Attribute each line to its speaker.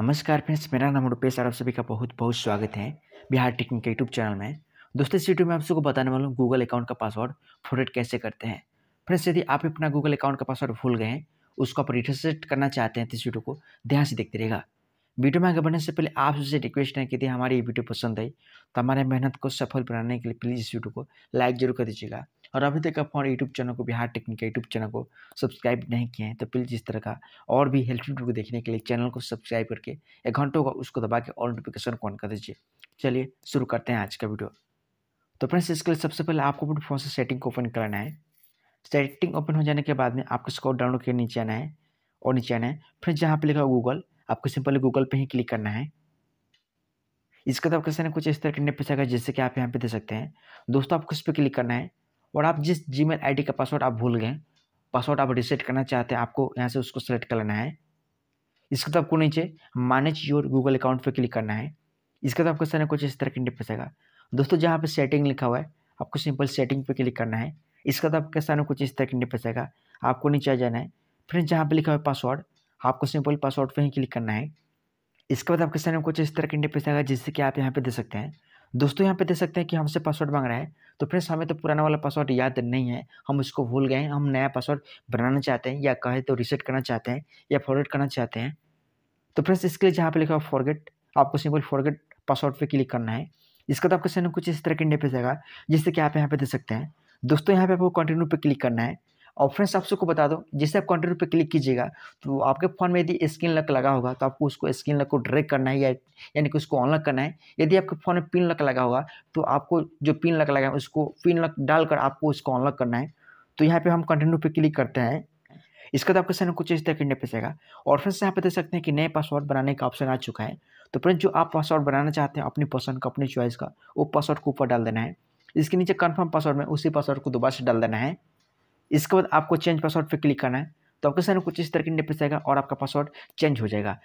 Speaker 1: नमस्कार फ्रेंड्स मेरा नाम रुपेश और आप सभी का बहुत बहुत स्वागत है बिहार टेक्निक के यूट्यूब चैनल में दोस्तों इस वीडियो में आप सबको बताने वाला हूँ गूगल अकाउंट का पासवर्ड फोरेट कैसे करते हैं फ्रेंड्स यदि आप अपना गूगल अकाउंट का पासवर्ड भूल गए हैं उसको आप रिसेट करना चाहते हैं तो इस वीडियो को ध्यान से देखते रहेगा वीडियो में आगे बढ़ने से पहले आप सबसे रिक्वेस्ट है कि यदि हमारी ये वीडियो पसंद आई तो हमारे मेहनत को सफल बनाने के लिए प्लीज़ इस वीडियो को लाइक जरूर कर दीजिएगा और अभी तक आप हमारे यूट्यूब चैनल को बिहार टेक्निक यूट्यूब चैनल को सब्सक्राइब नहीं किए हैं तो प्लीज़ इस तरह का और भी हेल्पफुल वीडियो देखने के लिए चैनल को सब्सक्राइब करके एक घंटों का उसको दबा के और नोटिफिकेशन को ऑन कर दीजिए चलिए शुरू करते हैं आज का वीडियो तो फ्रेंड्स इसके लिए सबसे पहले आपको अपने फ़ोन से सेटिंग को ओपन कराना है सेटिंग ओपन हो जाने के बाद में आपको स्कोर डाउनलोड के नीचे आना है और नीचे आना है फिर जहाँ पर लिखा गूगल आपको सिंपली गूगल पर ही क्लिक करना है इसका तो आपके सामने कुछ इस तरह के नेट पेश आएगा जैसे कि आप यहाँ पे दे सकते हैं दोस्तों आपको इस पर क्लिक करना है और आप जिस जी मेल का पासवर्ड आप भूल गए पासवर्ड आप रिसेट करना चाहते हैं आपको यहाँ से उसको सेलेक्ट कर लेना है इसके बाद आपको नीचे मैनेज योर गूगल अकाउंट पर क्लिक करना है इसके बाद आपको सर कुछ इस तरह की इंटरफेस आएगा दोस्तों जहाँ पर सेटिंग लिखा हुआ है आपको सिंपल सेटिंग पर क्लिक करना है इसका तो आपके सामने कुछ इस तरह की इंटरफेस आएगा आपको नीचे आ जाना है फिर जहाँ पर लिखा हुआ है पासवर्ड आपको सिंपल पासवर्ड पर ही क्लिक करना है इसके बाद आपके सामने कुछ इस तरह की इंटरफेस आएगा जिससे कि आप यहाँ पर दे सकते हैं दोस्तों यहाँ पे दे सकते हैं कि हमसे पासवर्ड मांग रहा है तो फ्रेंड्स हमें तो पुराना वाला पासवर्ड याद नहीं है हम उसको भूल गए हैं हम नया पासवर्ड बनाना चाहते हैं या कहें तो रिसेट करना चाहते हैं या फॉरवर्ड करना चाहते हैं तो फ्रेंड्स इसके लिए जहाँ पे लिखा हुआ फॉरगेट आपको सिंपल फॉरगेट पासवर्ड पर क्लिक करना है इसका तो आपका सैन कुछ इस तरह के इंडिया पे जाएगा जिससे कि आप यहाँ पर दे सकते हैं दोस्तों यहाँ पे आपको कंटिन्यू पर क्लिक करना है और फ्रेंड्स आप सबको बता दो जैसे आप कंटिन्यू पे क्लिक कीजिएगा तो आपके फ़ोन में यदि स्क्रीन लक लगा होगा तो आपको उसको स्क्रीन लक को ड्रैग करना है या यानी कि उसको अनलॉक करना है यदि आपके फ़ोन में पिन लक लगा होगा तो आपको जो पिन लक लगा है उसको पिन लक डालकर आपको उसको अनलॉक करना है तो यहाँ पर हम कंटिन्यू पर क्लिक करते हैं इसका तो आपके सामने कुछ इस तरह के इंटरफेस पैसेगा और फ्रेंड्स यहाँ पे देख सकते हैं कि नए पासवर्ड बनाने का ऑप्शन आ चुका है तो फ्रेंड्स जो आप पासवर्ड बनाना चाहते हैं अपनी पसंद का अपनी चॉइस का वो पासवर्ड को ऊपर डाल देना है इसके नीचे कन्फर्म पासवर्ड में उसी पासवर्ड को दोबारा से डाल देना है इसके बाद आपको चेंज पासवर्ड पर क्लिक करना है तो आपके सामने कुछ इस तरह की इंटरफेस आएगा और आपका पासवर्ड चेंज हो जाएगा